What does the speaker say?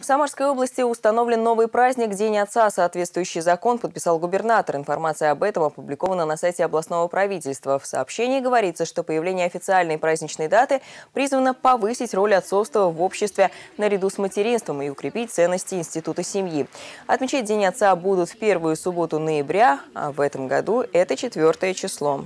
В Самарской области установлен новый праздник День Отца. Соответствующий закон подписал губернатор. Информация об этом опубликована на сайте областного правительства. В сообщении говорится, что появление официальной праздничной даты призвано повысить роль отцовства в обществе наряду с материнством и укрепить ценности института семьи. Отмечать День Отца будут в первую субботу ноября, а в этом году это четвертое число.